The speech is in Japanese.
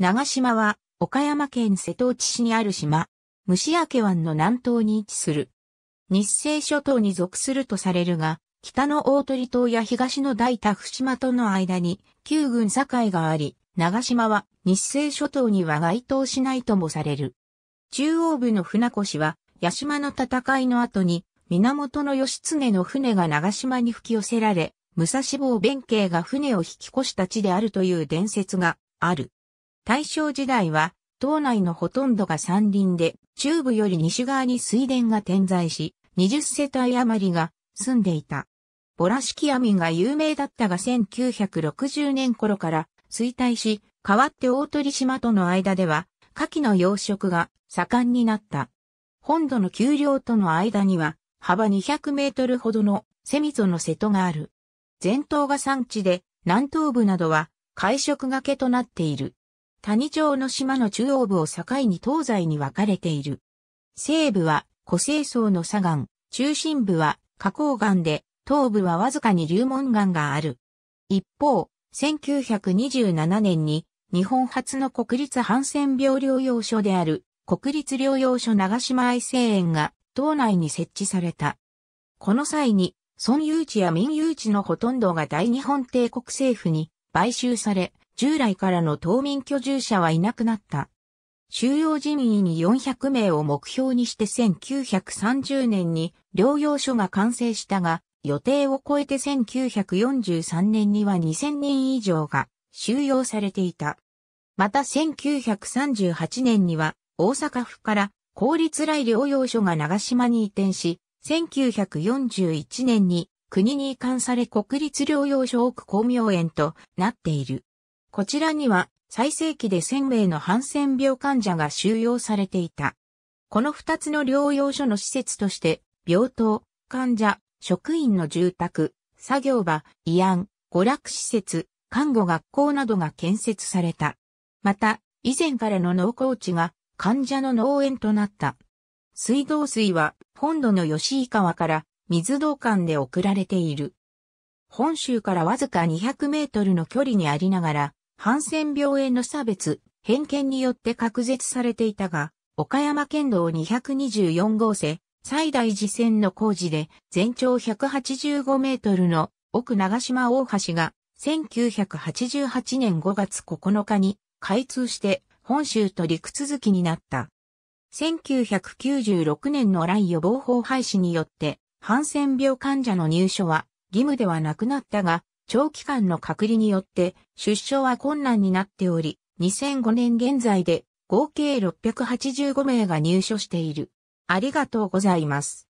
長島は岡山県瀬戸内市にある島、虫明湾の南東に位置する。日清諸島に属するとされるが、北の大鳥島や東の大田府島との間に旧軍境があり、長島は日清諸島には該当しないともされる。中央部の船越は、八島の戦いの後に、源義経の船が長島に吹き寄せられ、武蔵坊弁慶が船を引き越した地であるという伝説がある。大正時代は、島内のほとんどが山林で、中部より西側に水田が点在し、20世帯余りが住んでいた。ボラ式網が有名だったが1960年頃から衰退し、代わって大鳥島との間では、牡蠣の養殖が盛んになった。本土の丘陵との間には、幅200メートルほどのセミゾの瀬戸がある。前頭が産地で、南東部などは、海食がけとなっている。谷状の島の中央部を境に東西に分かれている。西部は古生層の砂岩、中心部は花崗岩で、東部はわずかに流門岩がある。一方、1927年に日本初の国立ハンセン病療養所である国立療養所長島愛生園が島内に設置された。この際に、村有地や民有地のほとんどが大日本帝国政府に買収され、従来からの島民居住者はいなくなった。収容人員に400名を目標にして1930年に療養所が完成したが、予定を超えて1943年には2000人以上が収容されていた。また1938年には大阪府から公立来療養所が長島に移転し、1941年に国に移管され国立療養所奥光明園となっている。こちらには最盛期で1000名のハンセン病患者が収容されていた。この2つの療養所の施設として、病棟、患者、職員の住宅、作業場、慰安、娯楽施設、看護学校などが建設された。また、以前からの農耕地が患者の農園となった。水道水は本土の吉井川から水道管で送られている。本州からわずか200メートルの距離にありながら、ハンセン病への差別、偏見によって隔絶されていたが、岡山県道224号線、最大寺線の工事で、全長185メートルの奥長島大橋が、1988年5月9日に開通して、本州と陸続きになった。1996年の来予防法廃止によって、ハンセン病患者の入所は義務ではなくなったが、長期間の隔離によって出生は困難になっており、2005年現在で合計685名が入所している。ありがとうございます。